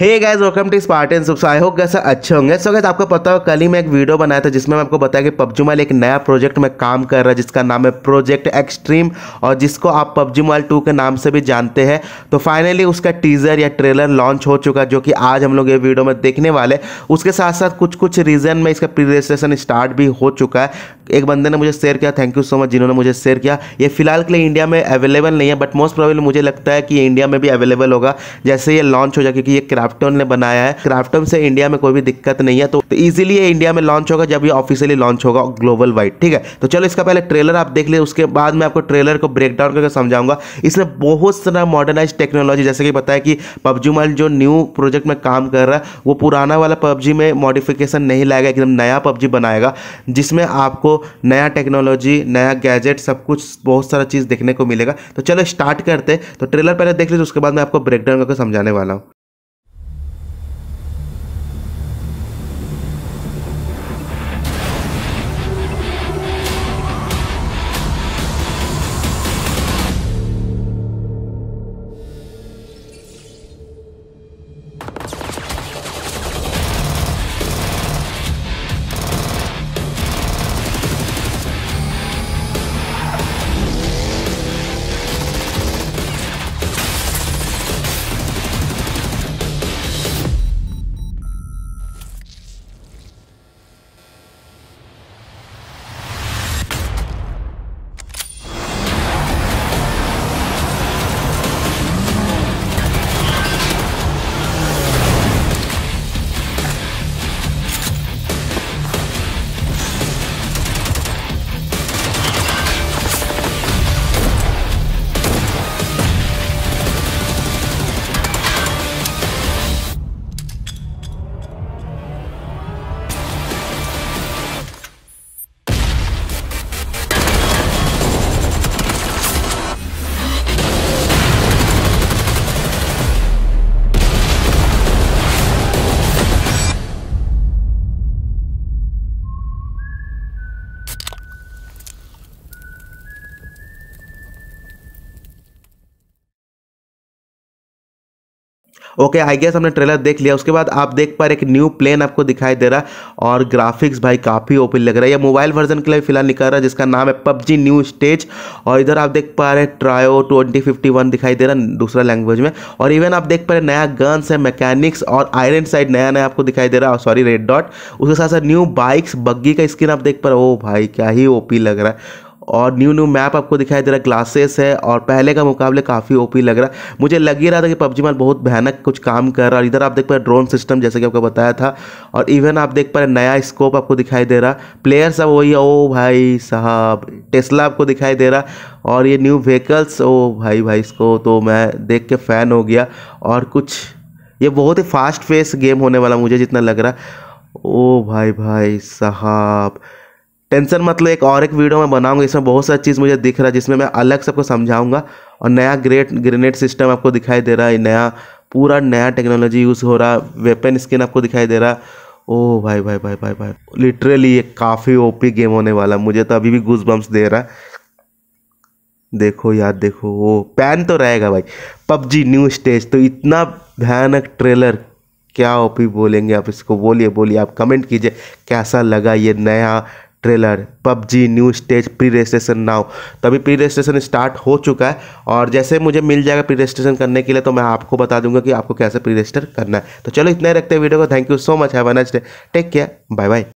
hey guys welcome to Spartan सुप्स I hope कैसे अच्छे होंगे सो so, आपको पता हो कल ही मैं एक वीडियो बनाया था जिसमें मैं आपको बताया कि पबजी मोबाइल एक नया प्रोजेक्ट में काम कर रहा है जिसका नाम है प्रोजेक्ट एक्सट्रीम और जिसको आप पबजी मोबाइल टू के नाम से भी जानते हैं तो फाइनली उसका टीजर या ट्रेलर लॉन्च हो चुका जो कि आज हम लोग ये वीडियो में देखने वाले उसके साथ साथ कुछ कुछ रीजन में इसका प्री रजिस्ट्रेशन स्टार्ट भी हो चुका है एक बंदे ने मुझे शेयर किया थैंक यू सो मच जिन्होंने मुझे शेयर किया ये फिलहाल के लिए इंडिया में अवेलेबल नहीं है बट मोस्ट प्रॉब्लम मुझे लगता है कि इंडिया में भी अवेलेबल होगा जैसे ये लॉन्च हो जाए क्योंकि ये क्राफ्टन ने बनाया है क्राफ्टन से इंडिया में कोई भी दिक्कत नहीं है तो ईजिली तो ये इंडिया में लॉन्च होगा जब ये ऑफिशियली लॉन्च होगा ग्लोबल वाइड ठीक है तो चलो इसका पहले ट्रेलर आप देख ले उसके बाद मैं आपको ट्रेलर को ब्रेक डाउन करके समझाऊंगा इसमें बहुत सारा मॉडर्नाइज टेक्नोलॉजी जैसे कि बताया कि पबजी मोबाइल जो न्यू प्रोजेक्ट में काम कर रहा है वो पुराना वाला पबजी में मॉडिफिकेशन नहीं लाएगा एकदम नया पबजी बनाएगा जिसमें आपको नया टेक्नोलॉजी नया गैजेट सब कुछ बहुत सारा चीज़ देखने को मिलेगा तो चलो स्टार्ट करते तो ट्रेलर पहले देख लीजिए उसके बाद मैं आपको ब्रेकडाउन करके समझाने वाला हूँ ओके आई गेस हमने ट्रेलर देख लिया उसके बाद आप देख पा रहे एक न्यू प्लेन आपको दिखाई दे रहा है और ग्राफिक्स भाई काफ़ी ओपन लग रहा है यह मोबाइल वर्जन के लिए फिलहाल निकल रहा है जिसका नाम है पबजी न्यू स्टेज और इधर आप देख पा रहे हैं ट्रायो ट्वेंटी फिफ्टी वन दिखाई दे रहा है दूसरा लैंग्वेज में और इवन आप देख पा रहे नया गन्स है मैकेनिक्स और आयरन साइड नया नया आपको दिखाई दे रहा है सॉरी रेड डॉट उसके साथ साथ न्यू बाइक्स बग्गी का स्क्रीन आप देख पा रहे हो भाई क्या ही ओपी लग रहा है और न्यू न्यू मैप आपको दिखाई दे रहा है ग्लासेस है और पहले का मुकाबले काफ़ी ओपी लग रहा है मुझे लग ही रहा था कि पबजी माल बहुत भयानक कुछ काम कर रहा है और इधर आप देख पा रहे ड्रोन सिस्टम जैसे कि आपको बताया था और इवन आप देख पा रहे नया स्कोप आपको दिखाई दे रहा प्लेयर्स अब वही ओ भाई साहब टेस्ला आपको दिखाई दे रहा और ये न्यू व्हीकल्स ओ भाई भाई इसको तो मैं देख के फ़ैन हो गया और कुछ ये बहुत ही फास्ट फेस गेम होने वाला मुझे जितना लग रहा ओ भाई भाई साहब टेंशन मतलब एक और एक वीडियो मैं बनाऊंगा इसमें बहुत सारी चीज़ मुझे दिख रहा है जिसमें मैं अलग से आपको समझाऊंगा और नया ग्रेट ग्रेनेड सिस्टम आपको दिखाई दे रहा है नया पूरा नया टेक्नोलॉजी यूज़ हो रहा है वेपन स्किन आपको दिखाई दे रहा ओ भाई भाई भाई भाई भाई लिटरली ये काफ़ी ओपी गेम होने वाला मुझे तो अभी भी गूज बम्स दे रहा है देखो यार देखो वो पैन तो रहेगा भाई पबजी न्यू स्टेज तो इतना भयानक ट्रेलर क्या ओपी बोलेंगे आप इसको बोलिए बोलिए आप कमेंट कीजिए कैसा लगा ये नया trailer PUBG new stage pre registration now तो अभी प्री रजिस्ट्रेशन स्टार्ट हो चुका है और जैसे मुझे मिल जाएगा प्री रजिस्ट्रेशन करने के लिए तो मैं आपको बता दूंगा कि आपको कैसे प्री रजिस्टर करना है तो चलो इतना ही रखते हैं वीडियो को thank you so much have a day take care bye bye